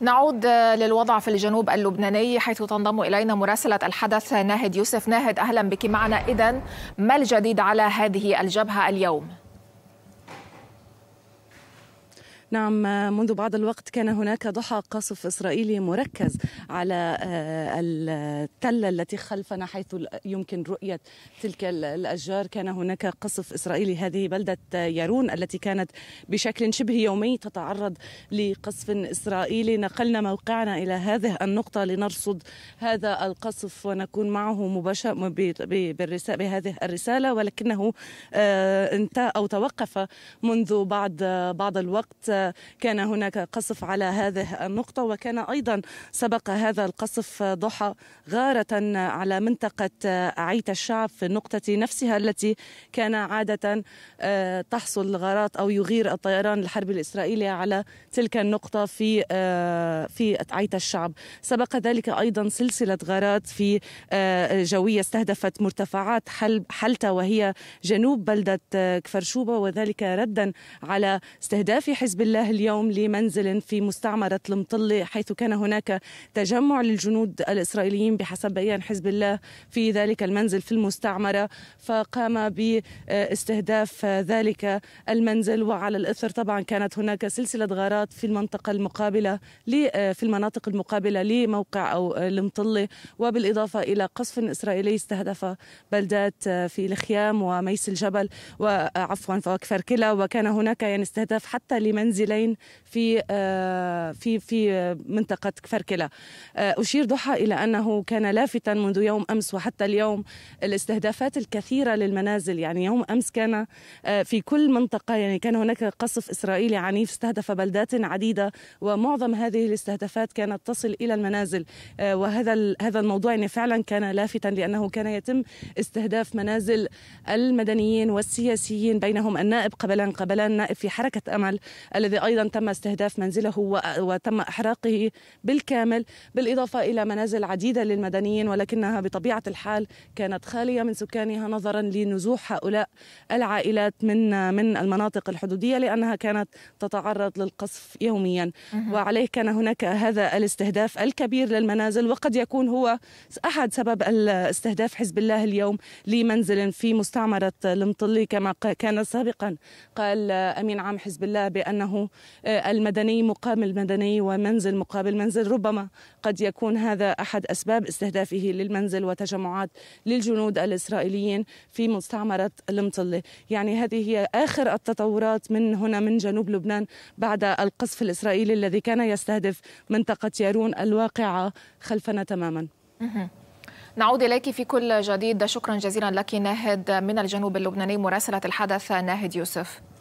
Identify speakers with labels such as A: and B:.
A: نعود للوضع في الجنوب اللبناني حيث تنضم إلينا مراسلة الحدث ناهد يوسف ناهد أهلا بك معنا إذا ما الجديد على هذه الجبهة اليوم؟ نعم منذ بعض
B: الوقت كان هناك ضحى قصف إسرائيلي مركز على آه، التلة التي خلفنا حيث يمكن رؤية تلك الأشجار كان هناك قصف إسرائيلي هذه بلدة يارون التي كانت بشكل شبه يومي تتعرض لقصف إسرائيلي نقلنا موقعنا إلى هذه النقطة لنرصد هذا القصف ونكون معه مباشرة بهذه الرسالة ولكنه آه، انتهى أو توقف منذ بعد بعض الوقت كان هناك قصف على هذه النقطة وكان أيضا سبق هذا القصف ضحى غارة على منطقة عيت الشعب في النقطة نفسها التي كان عادة آه، تحصل غارات أو يغير الطيران الحربي الإسرائيلي على تلك النقطة في آه، في عيت الشعب سبق ذلك أيضا سلسلة غارات في آه، جوية استهدفت مرتفعات حلتة وهي جنوب بلدة كفرشوبة وذلك ردا على استهداف حزب الله اليوم لمنزل في مستعمرة المطلة حيث كان هناك تجمع للجنود الإسرائيليين بحسب بيان حزب الله في ذلك المنزل في المستعمرة فقام باستهداف ذلك المنزل وعلى الإثر طبعا كانت هناك سلسلة غارات في المنطقة المقابلة في المناطق المقابلة لموقع أو المطلة وبالإضافة إلى قصف إسرائيلي استهدف بلدات في الخيام وميس الجبل وعفوا وكفر كلا وكان هناك يعني استهداف حتى لمنزل منزلين في آه، في في منطقة كفركلة آه، أشير ضحى إلى أنه كان لافتا منذ يوم أمس وحتى اليوم الاستهدافات الكثيرة للمنازل يعني يوم أمس كان آه، في كل منطقة يعني كان هناك قصف إسرائيلي عنيف استهدف بلدات عديدة ومعظم هذه الاستهدافات كانت تصل إلى المنازل وهذا هذا الموضوع يعني فعلا كان لافتا لأنه كان يتم استهداف منازل المدنيين والسياسيين بينهم النائب قبلا قبلا نائب في حركة أمل الذي أيضا تم استهداف منزله وتم إحراقه بالكامل بالإضافة إلى منازل عديدة للمدنيين ولكنها بطبيعة الحال كانت خالية من سكانها نظرا لنزوح هؤلاء العائلات من من المناطق الحدودية لأنها كانت تتعرض للقصف يوميا وعليه كان هناك هذا الاستهداف الكبير للمنازل وقد يكون هو أحد سبب استهداف حزب الله اليوم لمنزل في مستعمرة المطلي كما كان سابقا قال أمين عام حزب الله بأنه آه، المدني مقابل مدني ومنزل مقابل منزل ربما قد يكون هذا أحد أسباب استهدافه للمنزل وتجمعات للجنود الإسرائيليين في مستعمرة المطلة يعني هذه هي آخر التطورات من هنا من جنوب لبنان بعد القصف الإسرائيلي الذي
A: كان يستهدف منطقة يارون الواقعة خلفنا تماما نعود إليك في كل جديد شكرا جزيلا لك ناهد من الجنوب اللبناني مراسلة الحدث ناهد يوسف